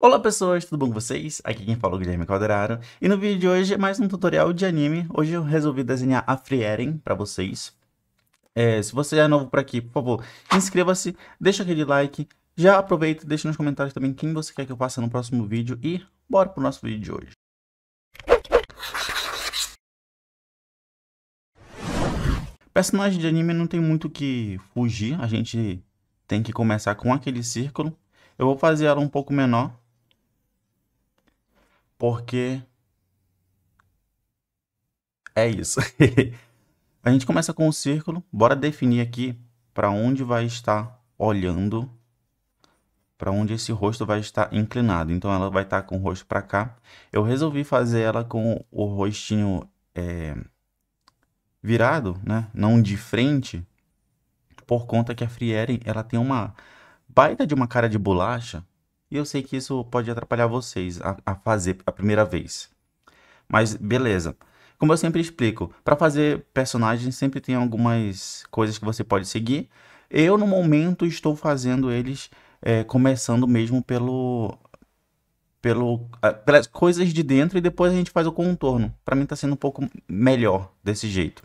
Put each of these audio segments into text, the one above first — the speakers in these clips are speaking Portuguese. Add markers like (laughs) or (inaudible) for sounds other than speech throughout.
Olá pessoas, tudo bom com vocês? Aqui quem fala é o Guilherme Calderaro e no vídeo de hoje é mais um tutorial de anime. Hoje eu resolvi desenhar a Frieren para vocês. É, se você é novo por aqui, por favor, inscreva-se, deixa aquele like, já aproveita e deixa nos comentários também quem você quer que eu faça no próximo vídeo e bora pro nosso vídeo de hoje. Personagem de anime não tem muito o que fugir, a gente tem que começar com aquele círculo. Eu vou fazer ela um pouco menor porque é isso. (laughs) a gente começa com o um círculo, bora definir aqui para onde vai estar olhando, para onde esse rosto vai estar inclinado. Então ela vai estar com o rosto para cá. Eu resolvi fazer ela com o rostinho é, virado, né? não de frente, por conta que a Frieren ela tem uma baita de uma cara de bolacha, e eu sei que isso pode atrapalhar vocês a, a fazer a primeira vez. Mas beleza. Como eu sempre explico, para fazer personagens sempre tem algumas coisas que você pode seguir. Eu, no momento, estou fazendo eles é, começando mesmo pelo, pelo, pelas coisas de dentro e depois a gente faz o contorno. Para mim está sendo um pouco melhor desse jeito.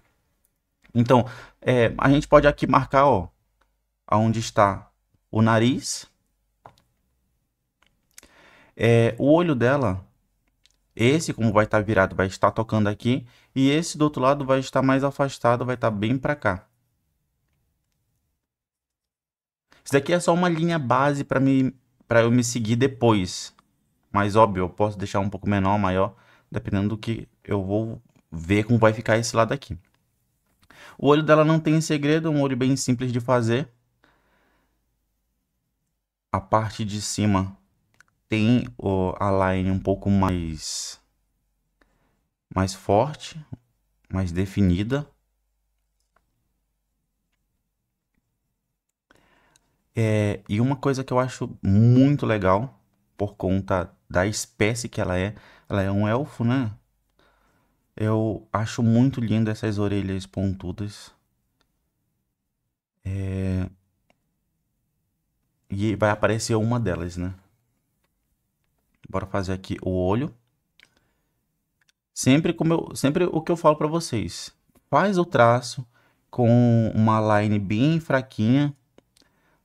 Então, é, a gente pode aqui marcar ó, onde está o nariz é, o olho dela, esse como vai estar tá virado, vai estar tocando aqui, e esse do outro lado vai estar mais afastado, vai estar tá bem para cá. Isso daqui é só uma linha base para me para eu me seguir depois. Mas óbvio, eu posso deixar um pouco menor, maior, dependendo do que eu vou ver como vai ficar esse lado aqui. O olho dela não tem segredo, um olho bem simples de fazer. A parte de cima tem o, a line um pouco mais, mais forte, mais definida. É, e uma coisa que eu acho muito legal, por conta da espécie que ela é, ela é um elfo, né? Eu acho muito lindo essas orelhas pontudas. É... E vai aparecer uma delas, né? Bora fazer aqui o olho. Sempre, como eu, sempre o que eu falo para vocês. Faz o traço com uma line bem fraquinha.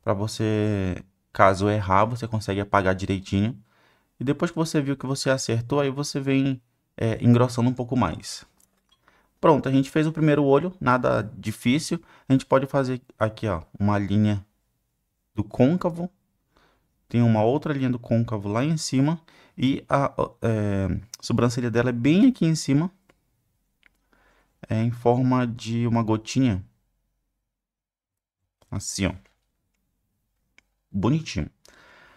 para você, caso errar, você consegue apagar direitinho. E depois que você viu que você acertou, aí você vem é, engrossando um pouco mais. Pronto, a gente fez o primeiro olho, nada difícil. A gente pode fazer aqui, ó, uma linha do côncavo tem uma outra linha do côncavo lá em cima e a é, sobrancelha dela é bem aqui em cima, é em forma de uma gotinha. Assim, ó. Bonitinho.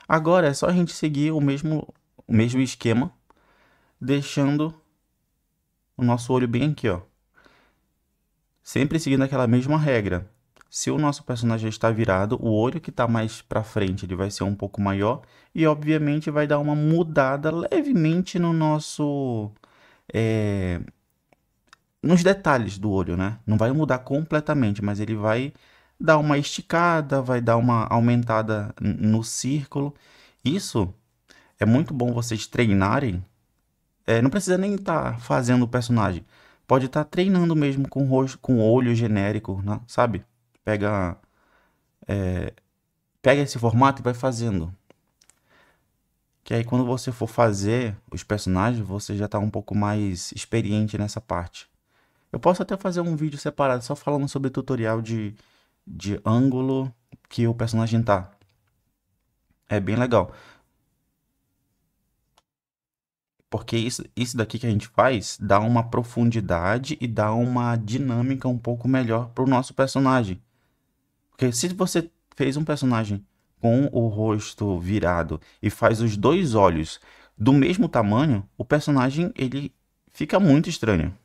Agora é só a gente seguir o mesmo, o mesmo esquema, deixando o nosso olho bem aqui, ó. Sempre seguindo aquela mesma regra. Se o nosso personagem está virado, o olho que está mais para frente ele vai ser um pouco maior e obviamente vai dar uma mudada levemente no nosso é, nos detalhes do olho, né? Não vai mudar completamente, mas ele vai dar uma esticada, vai dar uma aumentada no círculo. Isso é muito bom vocês treinarem. É, não precisa nem estar tá fazendo o personagem. Pode estar tá treinando mesmo com o rosto, com olho genérico, né? sabe? pega, é, pega esse formato e vai fazendo. Que aí quando você for fazer os personagens, você já está um pouco mais experiente nessa parte. Eu posso até fazer um vídeo separado só falando sobre tutorial de, de ângulo que o personagem tá. É bem legal. Porque isso, isso daqui que a gente faz dá uma profundidade e dá uma dinâmica um pouco melhor para o nosso personagem. Porque se você fez um personagem com o rosto virado e faz os dois olhos do mesmo tamanho, o personagem ele fica muito estranho.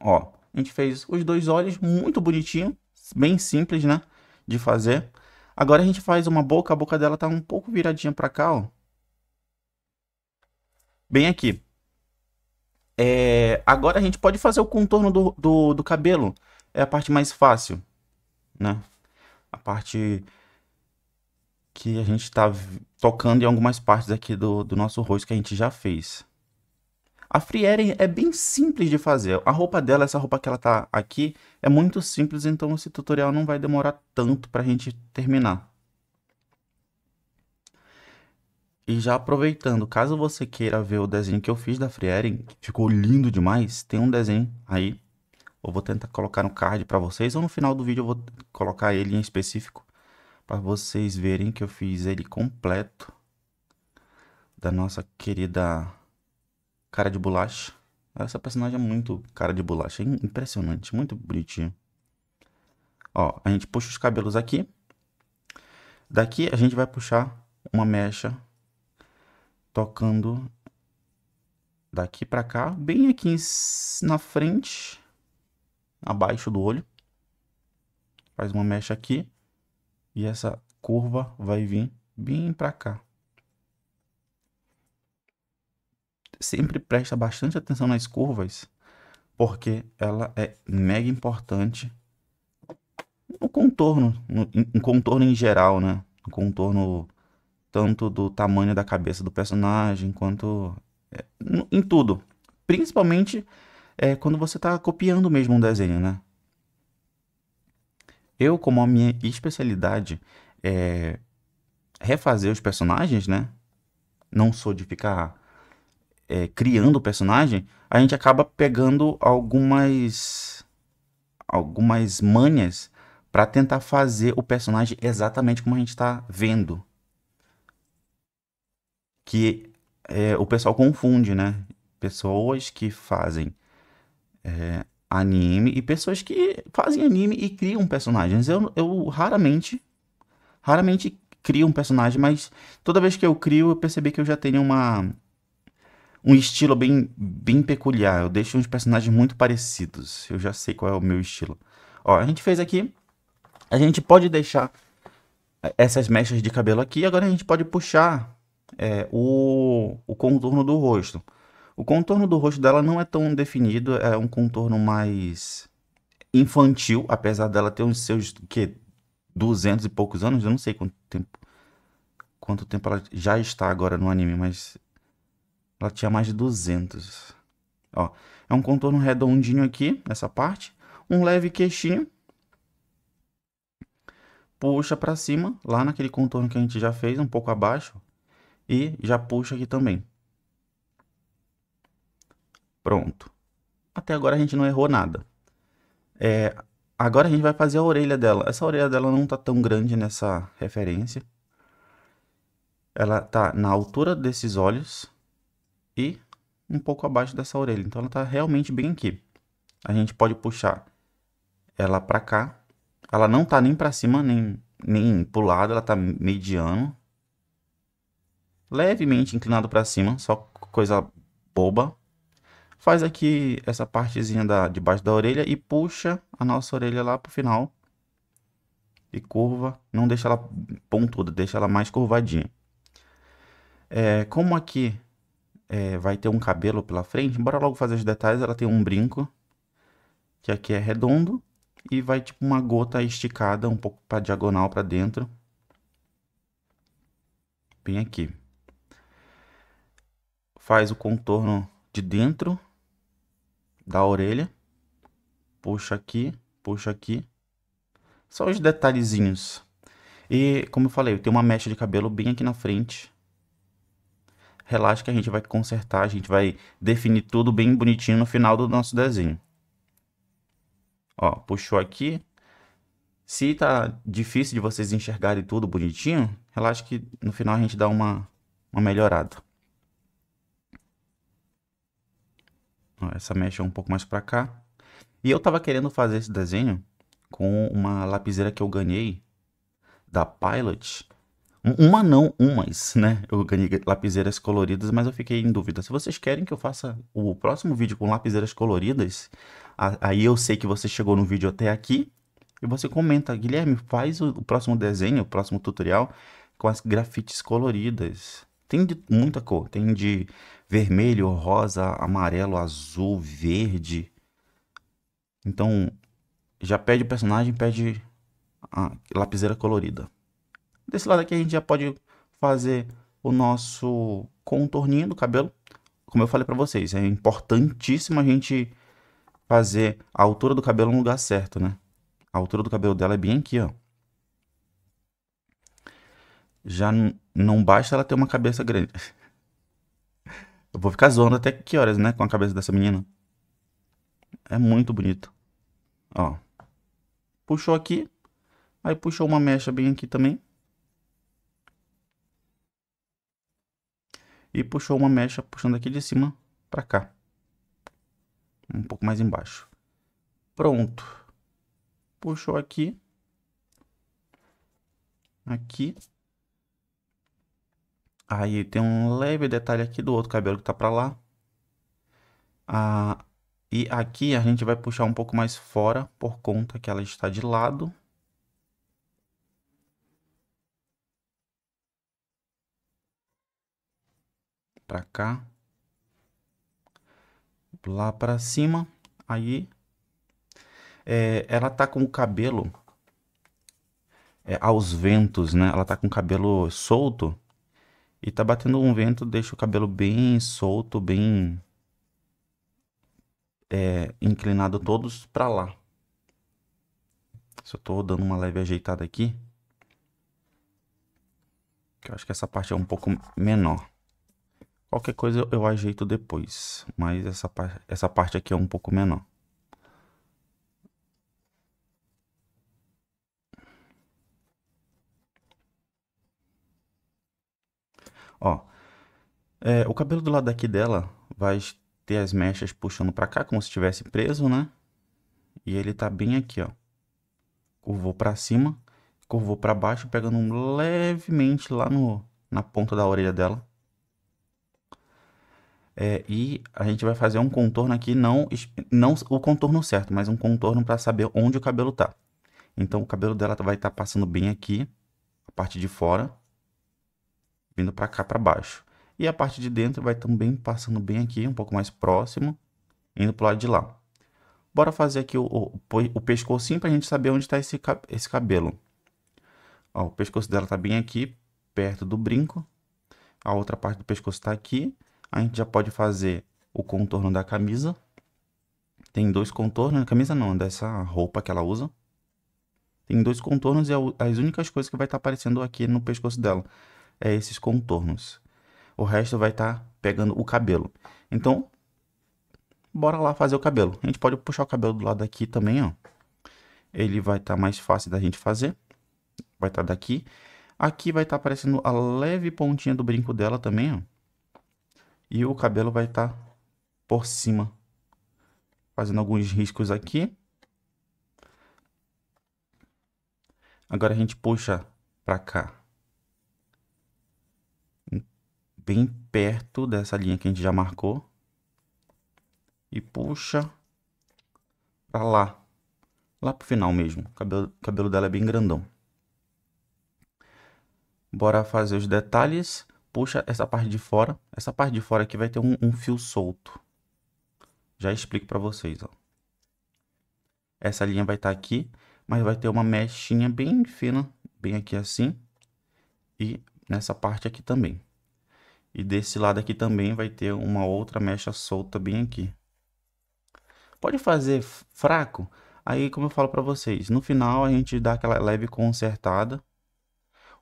Ó, a gente fez os dois olhos muito bonitinho, bem simples, né, de fazer. Agora a gente faz uma boca, a boca dela tá um pouco viradinha para cá, ó. Bem aqui. É, agora a gente pode fazer o contorno do, do, do, cabelo. É a parte mais fácil, né? A parte que a gente está tocando em algumas partes aqui do, do nosso rosto que a gente já fez. A Frieren é bem simples de fazer. A roupa dela, essa roupa que ela tá aqui, é muito simples, então esse tutorial não vai demorar tanto pra gente terminar. E já aproveitando, caso você queira ver o desenho que eu fiz da Frieren, que ficou lindo demais, tem um desenho aí. Eu vou tentar colocar no card para vocês, ou no final do vídeo eu vou colocar ele em específico para vocês verem que eu fiz ele completo da nossa querida cara de bolacha. Essa personagem é muito cara de bolacha, é impressionante, muito bonitinho. Ó, a gente puxa os cabelos aqui. Daqui a gente vai puxar uma mecha tocando daqui para cá, bem aqui na frente, abaixo do olho. Faz uma mecha aqui e essa curva vai vir bem para cá. Sempre presta bastante atenção nas curvas, porque ela é mega importante no contorno, no, em, contorno em geral, né? No contorno tanto do tamanho da cabeça do personagem, quanto é, em tudo. Principalmente é, quando você está copiando mesmo um desenho, né? Eu, como a minha especialidade é refazer os personagens, né? Não sou de ficar é, criando o personagem, a gente acaba pegando algumas algumas manhas para tentar fazer o personagem exatamente como a gente está vendo que é, o pessoal confunde, né? Pessoas que fazem é, anime e pessoas que fazem anime e criam personagens. Eu, eu raramente, raramente crio um personagem, mas toda vez que eu crio, eu percebi que eu já tenho uma um estilo bem, bem peculiar. Eu deixo uns personagens muito parecidos. Eu já sei qual é o meu estilo. Ó, a gente fez aqui. A gente pode deixar é, essas mechas de cabelo aqui. Agora a gente pode puxar é, o, o contorno do rosto. O contorno do rosto dela não é tão definido, é um contorno mais infantil, apesar dela ter uns seus que 200 e poucos anos, eu não sei quanto tempo quanto tempo ela já está agora no anime, mas ela tinha mais de 200. Ó, é um contorno redondinho aqui nessa parte, um leve queixinho. Puxa para cima, lá naquele contorno que a gente já fez, um pouco abaixo, e já puxa aqui também. Pronto. Até agora a gente não errou nada. É, agora a gente vai fazer a orelha dela. Essa orelha dela não está tão grande nessa referência. Ela está na altura desses olhos e um pouco abaixo dessa orelha. Então ela está realmente bem aqui. A gente pode puxar ela para cá. Ela não está nem para cima, nem, nem pro lado, ela está mediano levemente inclinado para cima, só coisa boba. Faz aqui essa partezinha da, de baixo da orelha e puxa a nossa orelha lá pro final. E curva, não deixa ela pontuda, deixa ela mais curvadinha. É, como aqui é, vai ter um cabelo pela frente, bora logo fazer os detalhes. Ela tem um brinco, que aqui é redondo, e vai tipo uma gota esticada um pouco para diagonal para dentro. Bem aqui faz o contorno de dentro da orelha, puxa aqui, puxa aqui, só os detalhezinhos. E como eu falei, eu tenho uma mecha de cabelo bem aqui na frente. Relaxa que a gente vai consertar, a gente vai definir tudo bem bonitinho no final do nosso desenho. Ó, puxou aqui. Se tá difícil de vocês enxergarem tudo bonitinho, relaxa que no final a gente dá uma, uma melhorada. essa mecha um pouco mais para cá. E eu estava querendo fazer esse desenho com uma lapiseira que eu ganhei da Pilot. Uma não, umas, né? Eu ganhei lapiseiras coloridas, mas eu fiquei em dúvida. Se vocês querem que eu faça o próximo vídeo com lapiseiras coloridas, aí eu sei que você chegou no vídeo até aqui, e você comenta, Guilherme, faz o, próximo desenho, o próximo tutorial com as grafites coloridas. Tem de muita cor, tem de vermelho, rosa, amarelo, azul, verde. Então, já pede o personagem, pede a lapiseira colorida. Desse lado aqui a gente já pode fazer o nosso contorninho do cabelo. Como eu falei para vocês, é importantíssimo a gente fazer a altura do cabelo no lugar certo, né? A altura do cabelo dela é bem aqui, ó. Já não basta ela ter uma cabeça grande. (laughs) Eu vou ficar zoando até que horas, né? Com a cabeça dessa menina. É muito bonito. Ó. Puxou aqui. Aí puxou uma mecha bem aqui também. E puxou uma mecha puxando aqui de cima pra cá. Um pouco mais embaixo. Pronto. Puxou aqui. Aqui. Aí tem um leve detalhe aqui do outro cabelo que tá pra lá. Ah, e aqui a gente vai puxar um pouco mais fora, por conta que ela está de lado. Pra cá. Lá pra cima. Aí é, ela tá com o cabelo é, aos ventos, né? Ela tá com o cabelo solto. E tá batendo um vento, deixa o cabelo bem solto, bem é, inclinado todos para lá. Só tô dando uma leve ajeitada aqui. Que eu acho que essa parte é um pouco menor. Qualquer coisa eu ajeito depois, mas essa, essa parte aqui é um pouco menor. É, o cabelo do lado daqui dela vai ter as mechas puxando para cá, como se estivesse preso, né? E ele tá bem aqui, ó. Curvou para cima, curvou para baixo, pegando levemente lá no, na ponta da orelha dela. É, e a gente vai fazer um contorno aqui, não, não o contorno certo, mas um contorno para saber onde o cabelo tá. Então, o cabelo dela vai estar tá passando bem aqui, a parte de fora, vindo para cá, para baixo. E a parte de dentro vai também passando bem aqui, um pouco mais próximo, indo para o lado de lá. Bora fazer aqui o, o, o pescocinho para a gente saber onde está esse, esse cabelo. Ó, o pescoço dela está bem aqui, perto do brinco. A outra parte do pescoço está aqui. A gente já pode fazer o contorno da camisa. Tem dois contornos, né? camisa não, dessa roupa que ela usa. Tem dois contornos e as únicas coisas que vai estar tá aparecendo aqui no pescoço dela é esses contornos o resto vai estar tá pegando o cabelo. Então, bora lá fazer o cabelo. A gente pode puxar o cabelo do lado daqui também, ó. Ele vai estar tá mais fácil da gente fazer. Vai estar tá daqui. Aqui vai estar tá aparecendo a leve pontinha do brinco dela também, ó. E o cabelo vai estar tá por cima. Fazendo alguns riscos aqui. Agora a gente puxa para cá bem perto dessa linha que a gente já marcou. E puxa pra lá. Lá pro final mesmo. O cabelo, cabelo dela é bem grandão. Bora fazer os detalhes. Puxa essa parte de fora. Essa parte de fora aqui vai ter um, um fio solto. Já explico para vocês, ó. Essa linha vai estar tá aqui, mas vai ter uma mechinha bem fina, bem aqui assim. E nessa parte aqui também. E desse lado aqui também vai ter uma outra mecha solta bem aqui. Pode fazer fraco, aí como eu falo para vocês, no final a gente dá aquela leve consertada.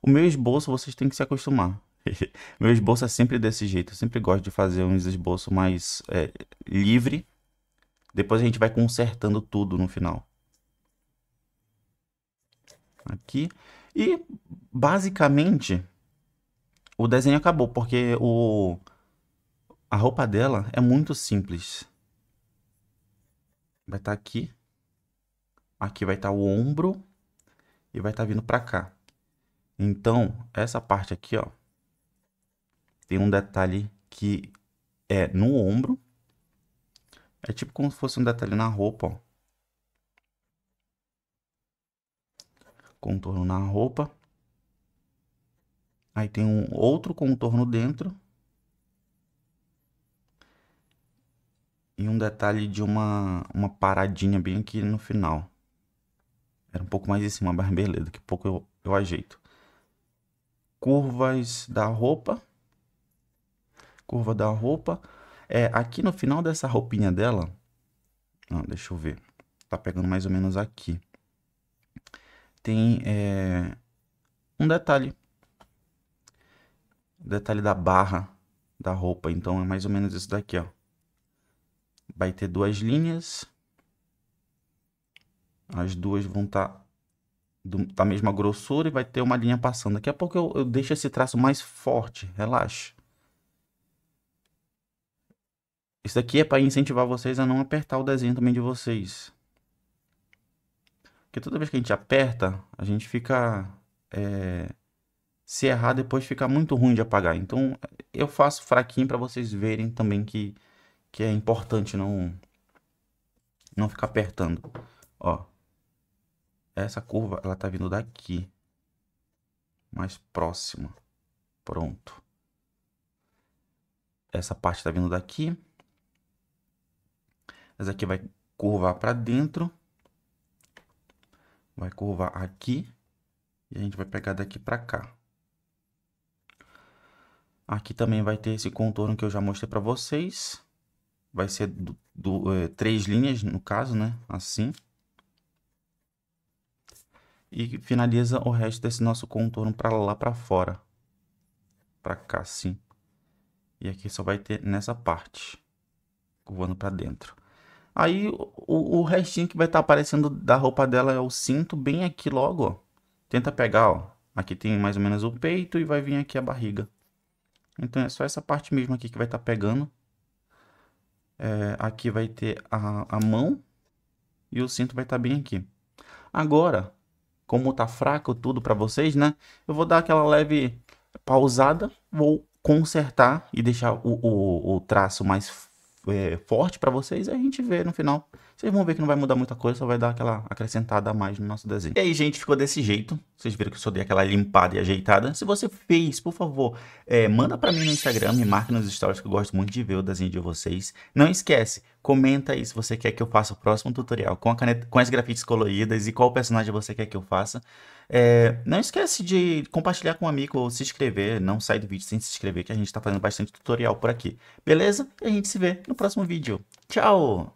O meu esboço vocês têm que se acostumar. (laughs) meu esboço é sempre desse jeito, eu sempre gosto de fazer um esboço mais é, livre. Depois a gente vai consertando tudo no final. Aqui. E basicamente o desenho acabou, porque o a roupa dela é muito simples. Vai estar tá aqui. Aqui vai estar tá o ombro e vai estar tá vindo para cá. Então, essa parte aqui, ó, tem um detalhe que é no ombro. É tipo como se fosse um detalhe na roupa, ó. Contorno na roupa. Aí tem um outro contorno dentro. E um detalhe de uma, uma paradinha bem aqui no final. Era um pouco mais em cima, mas beleza, daqui a pouco eu, eu ajeito. Curvas da roupa. Curva da roupa. É, aqui no final dessa roupinha dela... deixa eu ver. Tá pegando mais ou menos aqui. Tem é, um detalhe o detalhe da barra da roupa. Então é mais ou menos isso daqui, ó. Vai ter duas linhas. As duas vão estar tá da mesma grossura e vai ter uma linha passando. Daqui a pouco eu, eu deixo esse traço mais forte, relaxa. Isso daqui é para incentivar vocês a não apertar o desenho também de vocês. Porque toda vez que a gente aperta, a gente fica é, se errar depois fica muito ruim de apagar. Então eu faço fraquinho para vocês verem também que, que é importante não não ficar apertando. Ó, essa curva ela tá vindo daqui, mais próxima. Pronto. Essa parte tá vindo daqui. Essa aqui vai curvar para dentro. Vai curvar aqui. E a gente vai pegar daqui para cá. Aqui também vai ter esse contorno que eu já mostrei para vocês. Vai ser do, do é, três linhas, no caso, né? Assim. E finaliza o resto desse nosso contorno para lá para fora. Para cá, assim. E aqui só vai ter nessa parte. Voando para dentro. Aí o, o, restinho que vai estar tá aparecendo da roupa dela é o cinto, bem aqui logo, ó. Tenta pegar, ó. Aqui tem mais ou menos o peito e vai vir aqui a barriga. Então é só essa parte mesmo aqui que vai estar tá pegando. É, aqui vai ter a, a mão e o cinto vai estar tá bem aqui. Agora, como tá fraco tudo para vocês, né? Eu vou dar aquela leve pausada, vou consertar e deixar o, o, o traço mais é, forte para vocês. e A gente vê no final vocês vão ver que não vai mudar muita coisa, só vai dar aquela acrescentada a mais no nosso desenho. E aí, gente, ficou desse jeito. Vocês viram que eu só dei aquela limpada e ajeitada. Se você fez, por favor, é, manda para mim no Instagram, me marque nos stories, que eu gosto muito de ver o desenho de vocês. Não esquece, comenta aí se você quer que eu faça o próximo tutorial com, a caneta, com as grafites coloridas e qual personagem você quer que eu faça. É, não esquece de compartilhar com um amigo ou se inscrever. Não sai do vídeo sem se inscrever, que a gente está fazendo bastante tutorial por aqui. Beleza? E a gente se vê no próximo vídeo. Tchau!